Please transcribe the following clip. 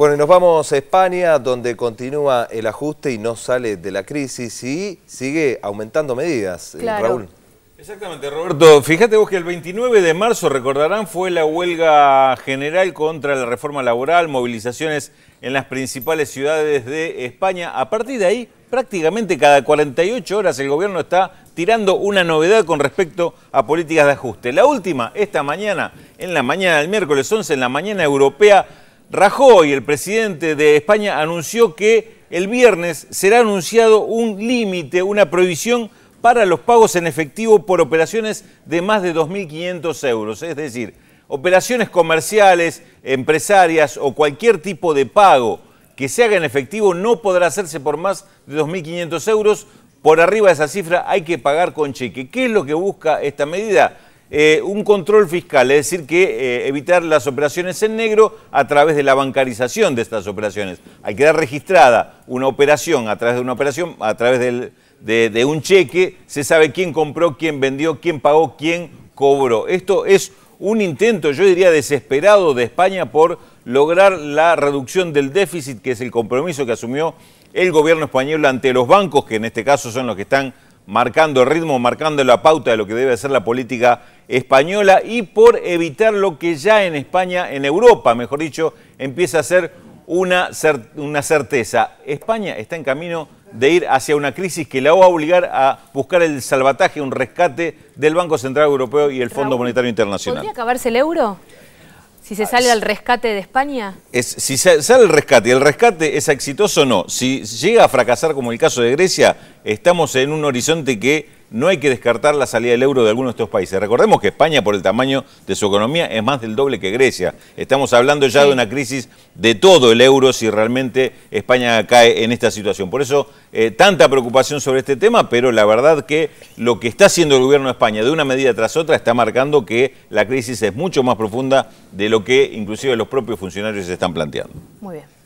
Bueno, y nos vamos a España, donde continúa el ajuste y no sale de la crisis y sigue aumentando medidas, eh, Raúl. Exactamente, Roberto. Fíjate vos que el 29 de marzo, recordarán, fue la huelga general contra la reforma laboral, movilizaciones en las principales ciudades de España. A partir de ahí, prácticamente cada 48 horas el gobierno está tirando una novedad con respecto a políticas de ajuste. La última, esta mañana, en la mañana del miércoles 11, en la mañana europea, Rajoy, el presidente de España, anunció que el viernes será anunciado un límite, una prohibición para los pagos en efectivo por operaciones de más de 2.500 euros. Es decir, operaciones comerciales, empresarias o cualquier tipo de pago que se haga en efectivo no podrá hacerse por más de 2.500 euros. Por arriba de esa cifra hay que pagar con cheque. ¿Qué es lo que busca esta medida? Eh, un control fiscal, es decir, que eh, evitar las operaciones en negro a través de la bancarización de estas operaciones. hay que dar registrada una operación a través de una operación, a través de, un cheque, se sabe quién compró, quién vendió, quién pagó, quién cobró. Esto es un intento, yo diría, desesperado de España por lograr la reducción del déficit, que es el compromiso que asumió el gobierno español ante los bancos, que en este caso son los que están marcando el ritmo, marcando la pauta de lo que debe hacer la política española y por evitar lo que ya en España, en Europa, mejor dicho, empieza a ser una, una certeza. España está en camino de ir hacia una crisis que la va a obligar a buscar el salvataje, un rescate del Banco Central Europeo y el Fondo Monetario Internacional. ¿Podría acabarse el euro? Si se sale ah, al rescate de España. si sale el rescate, y el rescate es exitoso o no. Si llega a fracasar como el caso de Grecia, estamos en un horizonte que no hay que descartar la salida del euro de algunos de estos países. Recordemos que España, por el tamaño de su economía, es más del doble que Grecia. Estamos hablando ya de una crisis de todo el euro si realmente España cae en esta situación. Por eso, eh, tanta preocupación sobre este tema, pero la verdad que lo que está haciendo el gobierno de España de una medida tras otra está marcando que la crisis es mucho más profunda de lo que inclusive los propios funcionarios se están planteando. Muy bien.